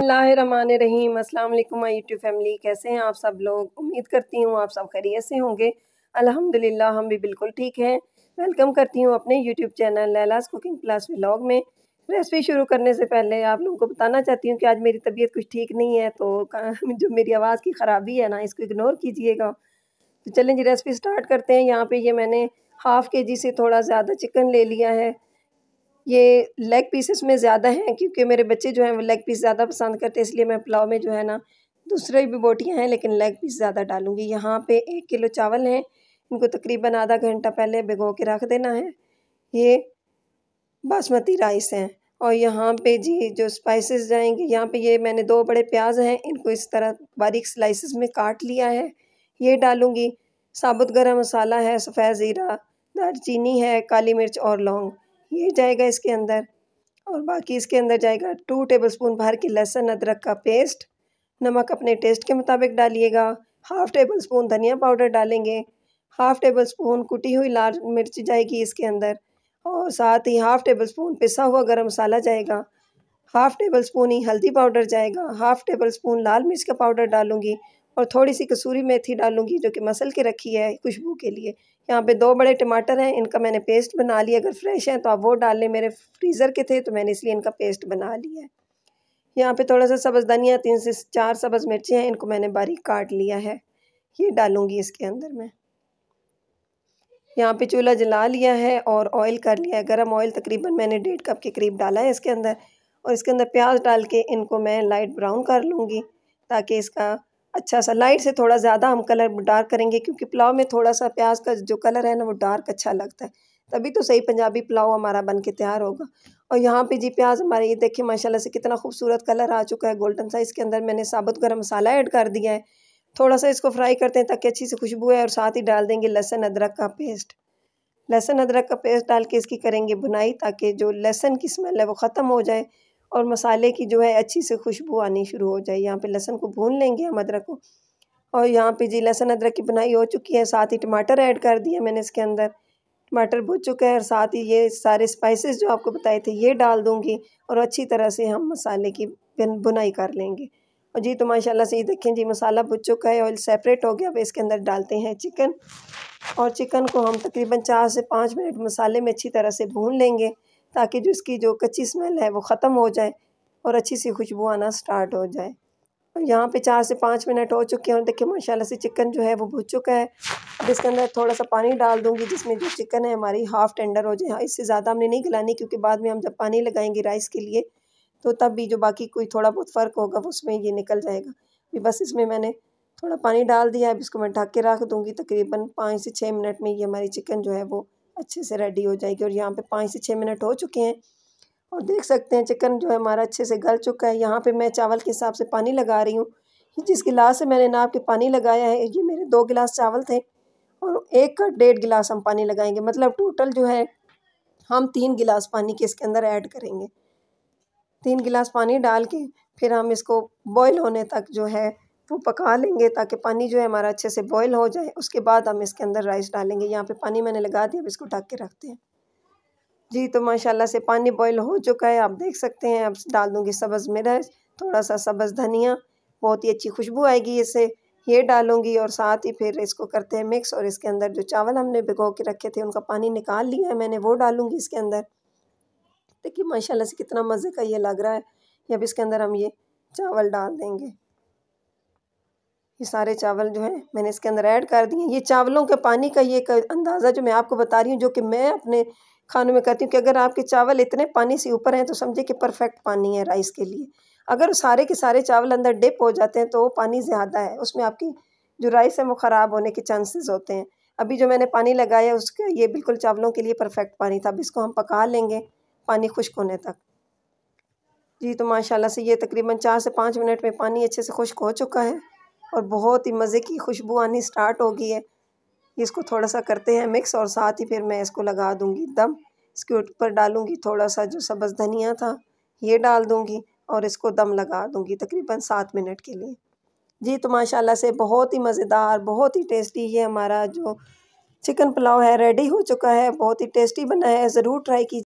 रहीम अस्सलाम वालेकुम my YouTube family कैसे हैं आप सब लोग उम्मीद करती हूँ आप सब खैरियत से होंगे अल्हम्दुलिल्लाह हम भी बिल्कुल ठीक हैं वेलकम करती हूँ अपने YouTube channel Laila's cooking class vlog में रेसिपी शुरू करने से पहले आप लोगों को बताना चाहती हूँ कि आज मेरी तबीयत कुछ ठीक नहीं है तो जो मेरी आवाज़ की ख़राबी है ना इसको इग्नोर कीजिएगा तो चलें जी रेसिपी स्टार्ट करते हैं यहाँ पर ये मैंने हाफ़ के जी से थोड़ा ज़्यादा चिकन ले लिया है ये लेग पीसेस में ज़्यादा हैं क्योंकि मेरे बच्चे जो हैं वो लेग पीस ज़्यादा पसंद करते हैं इसलिए मैं पुलाव में जो है ना दूसरे भी बोटियाँ हैं लेकिन लेग पीस ज़्यादा डालूँगी यहाँ पे एक किलो चावल हैं इनको तकरीबन आधा घंटा पहले भिगो के रख देना है ये बासमती राइस हैं और यहाँ पे जी जो स्पाइसेस जाएंगे यहाँ पे ये मैंने दो बड़े प्याज हैं इनको इस तरह बारीक स्लाइसेस में काट लिया है ये डालूँगी साबुत गरम मसाला है सफ़ेद ज़ीरा दालचीनी है काली मिर्च और लौंग ये जाएगा इसके अंदर और बाकी इसके अंदर जाएगा टू टेबल स्पून भर के लहसुन अदरक का पेस्ट नमक अपने टेस्ट के मुताबिक डालिएगा हाफ़ टेबल स्पून धनिया पाउडर डालेंगे हाफ़ टेबल स्पून कुटी हुई लाल मिर्च जाएगी इसके अंदर और साथ ही हाफ़ टेबल स्पून पिसा हुआ गरम मसाला जाएगा हाफ़ टेबल स्पून ही हल्दी पाउडर जाएगा हाफ़ टेबल स्पून लाल मिर्च का पाउडर डालूंगी और थोड़ी सी कसूरी मेथी डालूंगी जो कि मसल के रखी है खुशबू के लिए यहाँ पे दो बड़े टमाटर हैं इनका मैंने पेस्ट बना लिया अगर फ्रेश हैं तो आप वो डाल लें मेरे फ्रीज़र के थे तो मैंने इसलिए इनका पेस्ट बना लिया है यहाँ पे थोड़ा सा सब्ज़ धनिया तीन से चार सब्ज़ मिर्ची हैं इनको मैंने बारीक काट लिया है ये डालूँगी इसके अंदर मैं यहाँ पे चूल्हा जला लिया है और ऑयल कर लिया है गर्म ऑयल तकरीबन मैंने डेढ़ कप के करीब डाला है इसके अंदर और इसके अंदर प्याज डाल के इनको मैं लाइट ब्राउन कर लूँगी ताकि इसका अच्छा सा लाइट से थोड़ा ज़्यादा हम कलर डार्क करेंगे क्योंकि पुलाव में थोड़ा सा प्याज का जो कलर है ना वो डार्क अच्छा लगता है तभी तो सही पंजाबी पुलाव हमारा बन के तैयार होगा और यहाँ पे जी प्याज हमारे ये देखिए माशाल्लाह से कितना खूबसूरत कलर आ चुका है गोल्डन सा इसके अंदर मैंने साबुत गर्म मसाला ऐड कर दिया है थोड़ा सा इसको फ्राई करते हैं ताकि अच्छी से खुशबू है और साथ ही डाल देंगे लहसन अदरक का पेस्ट लहसन अदरक का पेस्ट डाल के इसकी करेंगे बुनाई ताकि जो लहसन की स्मेल है वो ख़त्म हो जाए और मसाले की जो है अच्छी से खुशबू आनी शुरू हो जाए यहाँ पे लहसन को भून लेंगे हम अदरक को और यहाँ पे जी लहसन अदरक की बनाई हो चुकी है साथ ही टमाटर ऐड कर दिया मैंने इसके अंदर टमाटर भुज चुका है और साथ ही ये सारे स्पाइसेस जो आपको बताए थे ये डाल दूँगी और अच्छी तरह से हम मसाले की बुनाई कर लेंगे और जी तो माशाला से ये देखें जी मसाला भुज चुका है ऑयल सेपरेट हो गया अब इसके अंदर डालते हैं चिकन और चिकन को हम तकरीबन चार से पाँच मिनट मसाले में अच्छी तरह से भून लेंगे ताकि जो इसकी जो कच्ची स्मेल है वो ख़त्म हो जाए और अच्छी सी खुशबू आना स्टार्ट हो जाए और यहाँ पे चार से पाँच मिनट हो चुके हैं और देखिए माशाल्लाह से चिकन जो है वो भुज चुका है अब इसके अंदर थोड़ा सा पानी डाल दूँगी जिसमें जो चिकन है हमारी हाफ़ टेंडर हो जाए हाँ, इससे ज़्यादा हमने नहीं गलानी क्योंकि बाद में हम जब पानी लगाएंगे राइस के लिए तो तब भी जो बाकी कोई थोड़ा बहुत फ़र्क होगा उसमें ये निकल जाएगा भी बस इसमें मैंने थोड़ा पानी डाल दिया अब इसको मैं ढक के रख दूँगी तकरीबन पाँच से छः मिनट में ये हमारी चिकन जो है वो अच्छे से रेडी हो जाएगी और यहाँ पे पाँच से छः मिनट हो चुके हैं और देख सकते हैं चिकन जो है हमारा अच्छे से गल चुका है यहाँ पे मैं चावल के हिसाब से पानी लगा रही हूँ जिस गिलास से मैंने नाप के पानी लगाया है ये मेरे दो गिलास चावल थे और एक का डेढ़ गिलास हम पानी लगाएंगे मतलब टोटल जो है हम तीन गिलास पानी के इसके अंदर ऐड करेंगे तीन गिलास पानी डाल के फिर हम इसको बॉयल होने तक जो है वो पका लेंगे ताकि पानी जो है हमारा अच्छे से बॉयल हो जाए उसके बाद हम इसके अंदर राइस डालेंगे यहाँ पे पानी मैंने लगा दिया अब इसको ढक के रखते हैं जी तो माशाल्लाह से पानी बॉयल हो चुका है आप देख सकते हैं अब डाल दूँगी सब्ज़ मिर्च थोड़ा सा सब्ज़ धनिया बहुत ही अच्छी खुशबू आएगी इसे ये डालूंगी और साथ ही फिर इसको करते हैं मिक्स और इसके अंदर जो चावल हमने भिगो के रखे थे उनका पानी निकाल लिया है मैंने वो डालूंगी इसके अंदर देखिए माशाल्लाह से कितना मज़े का ये लग रहा है अब इसके अंदर हम ये चावल डाल देंगे ये सारे चावल जो हैं मैंने इसके अंदर ऐड कर दिए ये चावलों के पानी का ये अंदाज़ा जो मैं आपको बता रही हूँ जो कि मैं अपने खानों में कहती हूँ कि अगर आपके चावल इतने पानी से ऊपर हैं तो समझे कि परफेक्ट पानी है राइस के लिए अगर सारे के सारे चावल अंदर डिप हो जाते हैं तो वो पानी ज़्यादा है उसमें आपकी जो राइस है वो ख़राब होने के चांसेस होते हैं अभी जो मैंने पानी लगाया उसके ये बिल्कुल चावलों के लिए परफेक्ट पानी था अब इसको हम पका लेंगे पानी खुश्क होने तक जी तो माशाल्लाह से ये तकरीबन चार से पाँच मिनट में पानी अच्छे से खुश्क हो चुका है और बहुत ही मज़े की खुशबू आनी स्टार्ट हो गई है इसको थोड़ा सा करते हैं मिक्स और साथ ही फिर मैं इसको लगा दूँगी दम इसके ऊपर डालूँगी थोड़ा सा जो सब्ज़ धनिया था ये डाल दूँगी और इसको दम लगा दूँगी तकरीबन सात मिनट के लिए जी तो माशाल्लाह से बहुत ही मज़ेदार बहुत ही टेस्टी ये हमारा जो चिकन पुलाव है रेडी हो चुका है बहुत ही टेस्टी बना है ज़रूर ट्राई कीजिए